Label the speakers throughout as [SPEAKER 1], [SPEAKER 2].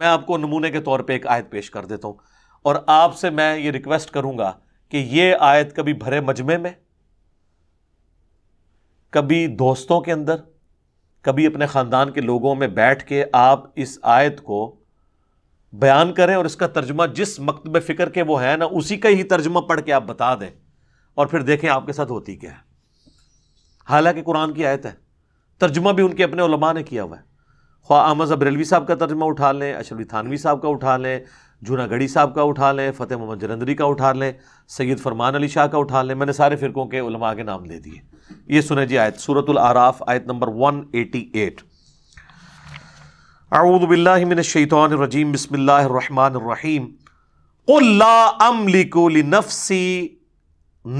[SPEAKER 1] मैं आपको नमूने के तौर पे एक आयत पेश कर देता हूँ और आपसे मैं ये रिक्वेस्ट करूँगा कि ये आयत कभी भरे मजमे में कभी दोस्तों के अंदर कभी अपने ख़ानदान के लोगों में बैठ के आप इस आयत को बयान करें और इसका तर्जमा जिस मकतब फ़िक्र के वो है ना उसी का ही तर्जमा पढ़ के आप बता दें और फिर देखें आपके साथ होती क्या है हालांकि कुरान की आयत है तर्जुमा भी उनके अपने उलमा ने किया हुआ है ख्वा अहमद अबरेलवी साहब का तर्जमा उठा लें अशरफ थानवी साहब का उठा लें जूनागढ़ी साहब का उठा लें फ़तेह मोहम्मद जलंधरी का उठा लें सैद फरमान अली शाह का उठा लें मैंने सारे फ़िरक़ों के उलमा के नाम दे दिए ये सुने जी आयत सूरत आराफ आयत नंबर वन एटी एट आऊदबिल्लाशैतरजीम बसमीम अमलिको नफ़सी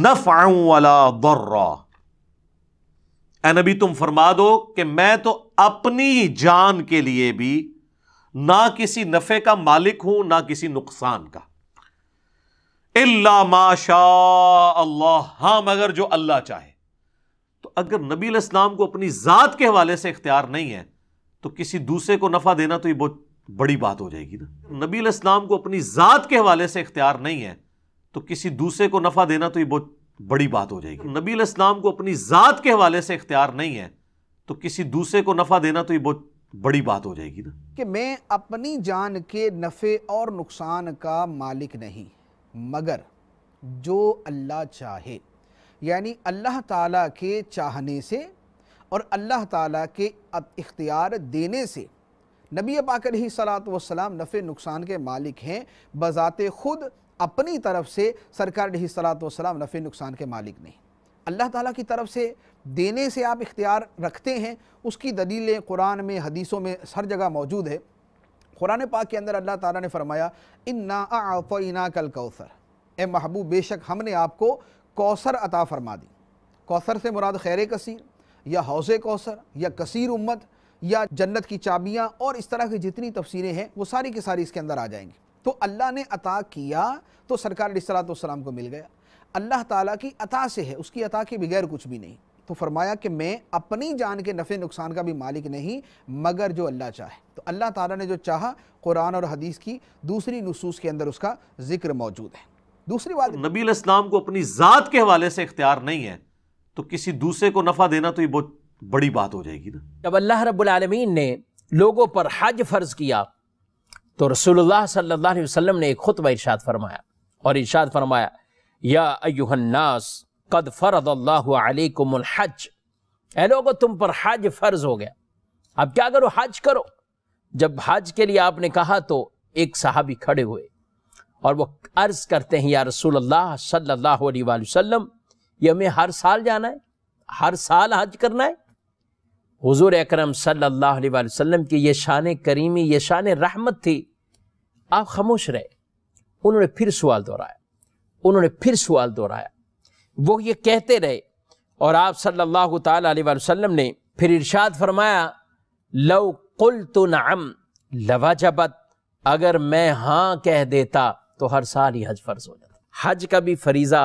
[SPEAKER 1] नफ़ वला दर्रा नबी तुम फरमा दो कि मैं तो अपनी जान के लिए भी ना किसी नफ़े का मालिक हूं ना किसी नुकसान का इल्ला माशा अल्लाह हाँ मगर जो अल्लाह चाहे तो अगर नबी इस्लाम को अपनी ज़ात के हवाले से इख्तियार नहीं है तो किसी दूसरे को नफ़ा देना तो ये बहुत बड़ी बात हो जाएगी ना नबी इस्लाम को अपनी ज़ात के हवाले से इख्तियार नहीं है तो किसी दूसरे को नफ़ा देना तो ये बहुत बड़ी बात हो जाएगी नबी इस्लाम को अपनी ज़ात के हवाले से इख्तियार नहीं है तो किसी दूसरे को नफ़ा देना तो ये बहुत बड़ी बात हो जाएगी ना
[SPEAKER 2] कि मैं अपनी जान के नफ़े और नुकसान का मालिक नहीं मगर जो अल्लाह चाहे यानी अल्लाह ताला के चाहने से और अल्लाह ताला के इख्तियार देने से नबी पाक सलात वसलाम नफ़े नुकसान के मालिक हैं बज़ात ख़ुद अपनी तरफ से सरकार सलाम नफ़े नुकसान के मालिक नहीं अल्लाह ताला की तरफ से देने से आप इख्तियार रखते हैं उसकी दलीलें कुरान में हदीसों में हर जगह मौजूद है कुरान पाक के अंदर अल्लाह ताला ने फरमाया इन्ना आफ़ना कल कौसर ए महबूब बेशक हमने आपको कौसर अता फरमा दी कौसर से मुराद खैर कसीर या हौज़ कौसर या कसीर उम्मत या जन्नत की चाबियाँ और इस तरह की जितनी तफसीरें हैं वो सारी की सारी इसके अंदर आ जाएंगी तो अल्लाह ने अता किया तो सरकार सलाम को मिल गया अल्लाह ताला की अता से है उसकी अता के बगैर कुछ भी नहीं तो फरमाया कि मैं अपनी जान के नफ़े नुकसान का भी मालिक नहीं मगर जो अल्लाह चाहे तो अल्लाह ताला ने जो चाहा कुरान और हदीस की दूसरी नसूस के अंदर उसका जिक्र मौजूद है दूसरी बात
[SPEAKER 1] तो नबी इस्लाम को अपनी ज़ात के हवाले से इख्तियार नहीं है तो किसी दूसरे को नफ़ा देना तो ये बहुत बड़ी बात हो जाएगी ना जब अल्लाह रबालमीन ने लोगों पर हज फ़र्ज़ किया
[SPEAKER 3] तो रसूलुल्लाह सल्लल्लाहु अलैहि वसल्लम ने एक खुतबा इरशाद फरमाया और इरशाद फरमाया या अयुहन्नास कद फ़रद हज ए लोगो तुम पर हज फ़र्ज हो गया अब क्या करो हज करो जब हज के लिए आपने कहा तो एक साहबी खड़े हुए और वो अर्ज करते हैं या रसूल अल्लाह सल्लल्लाहु अलैहि वसल्लम ये हमें हर साल जाना है हर साल हज करना है हुजूर अकरम सल्लल्लाहु अलैहि वसल्लम की ये शान करीमी ये शान रहमत थी आप खामोश रहे उन्होंने फिर सवाल दोहराया उन्होंने फिर सवाल दोहराया वो ये कहते रहे और आप सल्लल्लाहु अलैहि वसल्लम ने फिर इरशाद फरमाया लव कुल तो नम लवाजबत अगर मैं हाँ कह देता तो हर साल ही हज फर्ज हो जाता हज का भी फरीज़ा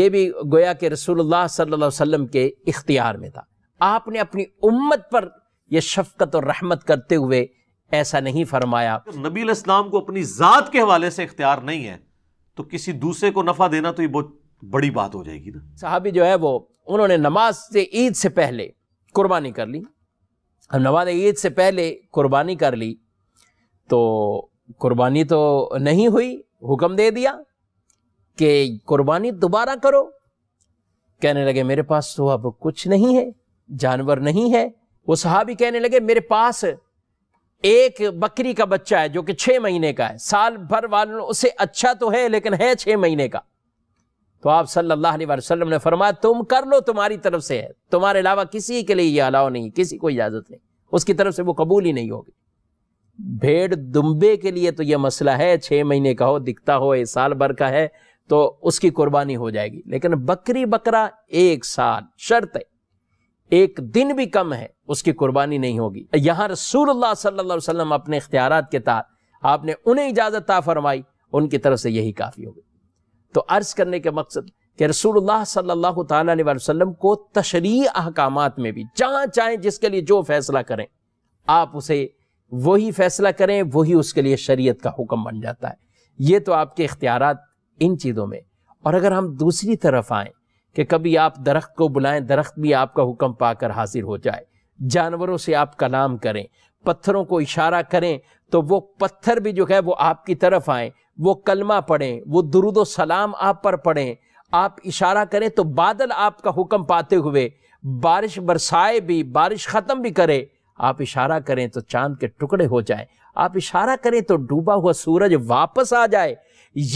[SPEAKER 3] ये भी गोया कि रसूलुल्लाह सल्लल्लाहु अलैहि वसल्लम के इख्तियार में था आपने अपनी उम्मत पर यह शफकत और रहमत करते हुए ऐसा नहीं फरमाया तो
[SPEAKER 1] नबी इस्लाम को अपनी ज़ात के हवाले से इख्तियार नहीं है तो किसी दूसरे को नफ़ा देना तो ये बहुत बड़ी बात हो जाएगी ना
[SPEAKER 3] साहबी जो है वो उन्होंने नमाज से ईद से पहले कुर्बानी कर ली अब नमाज ईद से पहले कुर्बानी कर ली तो कुर्बानी तो नहीं हुई हुक्म दे दिया कि कुर्बानी दोबारा करो कहने लगे मेरे पास तो अब कुछ नहीं है जानवर नहीं है वो सहाबी कहने लगे मेरे पास एक बकरी का बच्चा है जो कि छह महीने का है साल भर वालों उसे अच्छा तो है लेकिन है छह महीने का तो आप सल्लाह वसलम ने फरमाया तुम कर लो तुम्हारी तरफ से है तुम्हारे अलावा किसी के लिए ये अलाव नहीं किसी को इजाज़त नहीं उसकी तरफ से वो कबूल ही नहीं होगी भेड़ दुम्बे के लिए तो यह मसला है छह महीने का हो दिखता हो ये साल भर का है तो उसकी कुर्बानी हो जाएगी लेकिन बकरी बकरा एक साल शर्त है एक दिन भी कम है उसकी कुर्बानी नहीं होगी यहां रसूल सल्ला अपने इख्तियार के तहत आपने उन्हें इजाज़त ता फरमाई उनकी तरफ से यही काफ़ी होगी तो अर्ज़ करने के मकसद कि रसूलुल्लाह सल्लल्लाहु अलैहि वसल्लम को तशरी अहकाम में भी जहां चाहे जिसके लिए जो फैसला करें आप उसे वही फैसला करें वही उसके लिए शरीयत का हुक्म बन जाता है ये तो आपके इख्तियार इन चीज़ों में और अगर हम दूसरी तरफ आएँ कि कभी आप दरख्त को बुलाएं दरख्त भी आपका हुक्म पाकर हाजिर हो जाए जानवरों से आप कलाम करें पत्थरों को इशारा करें तो वो पत्थर भी जो है वो आपकी तरफ आए वो कलमा पढ़ें वो दरुद सलाम आप पर पढ़ें आप इशारा करें तो बादल आपका हुक्म पाते हुए बारिश बरसाए भी बारिश ख़त्म भी करे आप इशारा करें तो चांद के टुकड़े हो जाए आप इशारा करें तो डूबा हुआ सूरज वापस आ जाए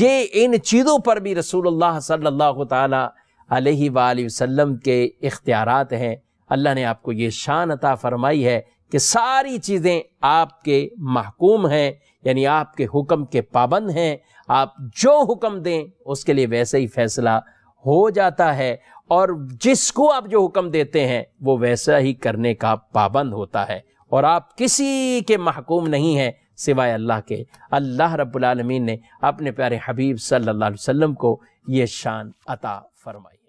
[SPEAKER 3] ये इन चीज़ों पर भी रसूलुल्लाह सल्लल्लाहु ताला वसल्लम के इख्तियार हैं अल्लाह ने आपको ये शान अता फ़रमाई है कि सारी चीज़ें आपके महकूम हैं यानी आपके हुक्म के पाबंद हैं आप जो हुक्म दें उसके लिए वैसे ही फ़ैसला हो जाता है और जिसको आप जो हुक्म देते हैं वो वैसा ही करने का पाबंद होता है और आप किसी के महकूम नहीं हैं सिवाय अल्लाह के अल्लाह रब्बुल रबालमीन ने अपने प्यारे हबीब सल्लल्लाहु अलैहि वसल्लम को ये शान अता फरमाई